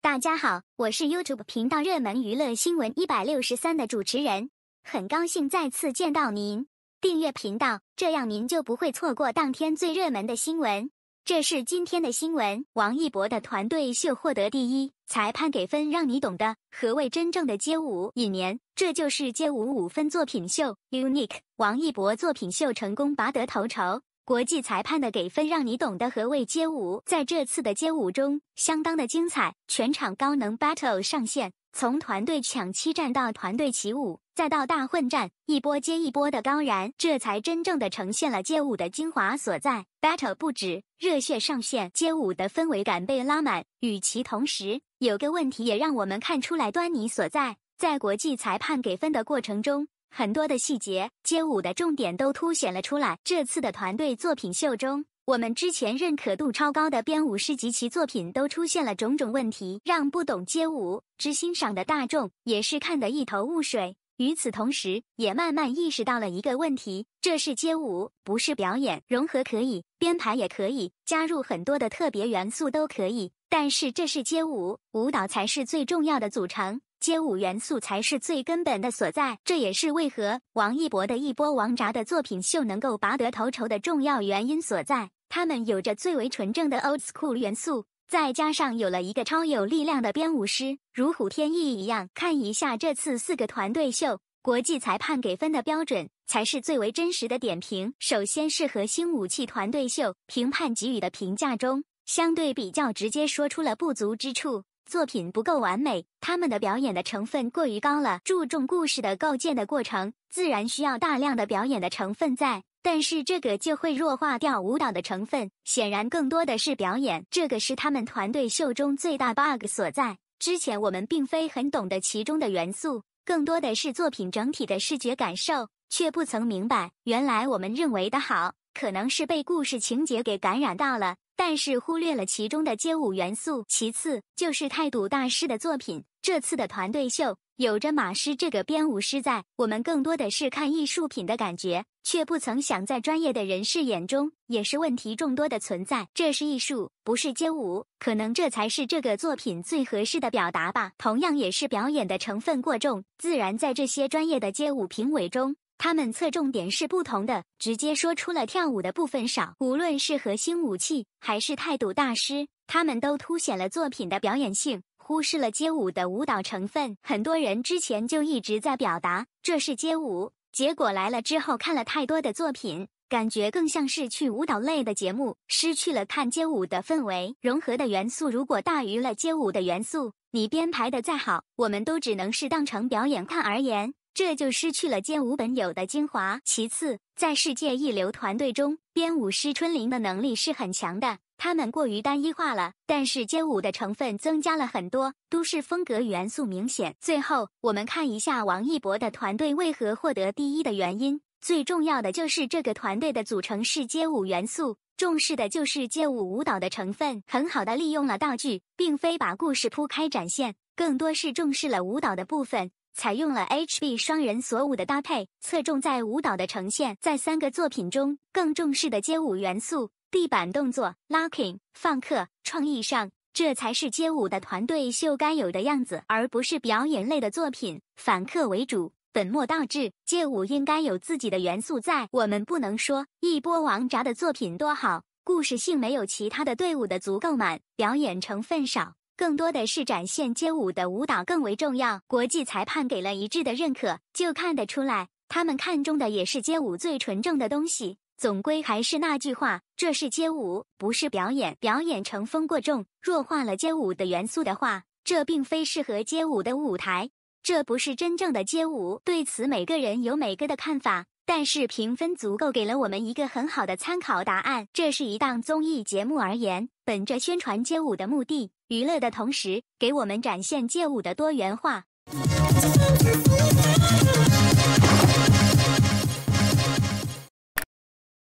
大家好，我是 YouTube 频道热门娱乐新闻一百六十三的主持人，很高兴再次见到您。订阅频道，这样您就不会错过当天最热门的新闻。这是今天的新闻：王一博的团队秀获得第一，裁判给分让你懂的何谓真正的街舞。尹年，这就是街舞五分作品秀，Unique，王一博作品秀成功拔得头筹。国际裁判的给分让你懂得何谓街舞。在这次的街舞中，相当的精彩，全场高能 battle 上线，从团队抢七战到团队起舞，再到大混战，一波接一波的高燃，这才真正的呈现了街舞的精华所在。battle 不止，热血上线，街舞的氛围感被拉满。与其同时，有个问题也让我们看出来端倪所在，在国际裁判给分的过程中。很多的细节，街舞的重点都凸显了出来。这次的团队作品秀中，我们之前认可度超高的编舞师及其作品都出现了种种问题，让不懂街舞、只欣赏的大众也是看得一头雾水。与此同时，也慢慢意识到了一个问题：这是街舞，不是表演，融合可以，编排也可以，加入很多的特别元素都可以，但是这是街舞，舞蹈才是最重要的组成。街舞元素才是最根本的所在，这也是为何王一博的一波王炸的作品秀能够拔得头筹的重要原因所在。他们有着最为纯正的 old school 元素，再加上有了一个超有力量的编舞师，如胡天翼一样。看一下这次四个团队秀，国际裁判给分的标准才是最为真实的点评。首先是核心武器团队秀，评判给予的评价中，相对比较直接说出了不足之处。作品不够完美，他们的表演的成分过于高了。注重故事的构建的过程，自然需要大量的表演的成分在，但是这个就会弱化掉舞蹈的成分。显然更多的是表演，这个是他们团队秀中最大 bug 所在。之前我们并非很懂得其中的元素，更多的是作品整体的视觉感受，却不曾明白，原来我们认为的好。可能是被故事情节给感染到了，但是忽略了其中的街舞元素。其次就是态度大师的作品，这次的团队秀有着马师这个编舞师在，我们更多的是看艺术品的感觉，却不曾想在专业的人士眼中也是问题众多的存在。这是艺术，不是街舞，可能这才是这个作品最合适的表达吧。同样也是表演的成分过重，自然在这些专业的街舞评委中。他们侧重点是不同的，直接说出了跳舞的部分少。无论是核心武器还是态度大师，他们都凸显了作品的表演性，忽视了街舞的舞蹈成分。很多人之前就一直在表达这是街舞，结果来了之后看了太多的作品，感觉更像是去舞蹈类的节目，失去了看街舞的氛围。融合的元素如果大于了街舞的元素，你编排的再好，我们都只能是当成表演看而言。这就失去了街舞本有的精华。其次，在世界一流团队中，编舞师春玲的能力是很强的。他们过于单一化了，但是街舞的成分增加了很多，都市风格元素明显。最后，我们看一下王一博的团队为何获得第一的原因。最重要的就是这个团队的组成是街舞元素，重视的就是街舞舞蹈的成分，很好的利用了道具，并非把故事铺开展现，更多是重视了舞蹈的部分。采用了 H B 双人锁舞的搭配，侧重在舞蹈的呈现，在三个作品中更重视的街舞元素、地板动作、locking、放克创意上，这才是街舞的团队秀该有的样子，而不是表演类的作品反客为主、本末倒置。街舞应该有自己的元素，在我们不能说一波王炸的作品多好，故事性没有其他的队伍的足够满，表演成分少。更多的是展现街舞的舞蹈更为重要，国际裁判给了一致的认可，就看得出来，他们看中的也是街舞最纯正的东西。总归还是那句话，这是街舞，不是表演。表演成分过重，弱化了街舞的元素的话，这并非适合街舞的舞台，这不是真正的街舞。对此，每个人有每个的看法，但是评分足够给了我们一个很好的参考答案。这是一档综艺节目而言，本着宣传街舞的目的。娱乐的同时，给我们展现街舞的多元化。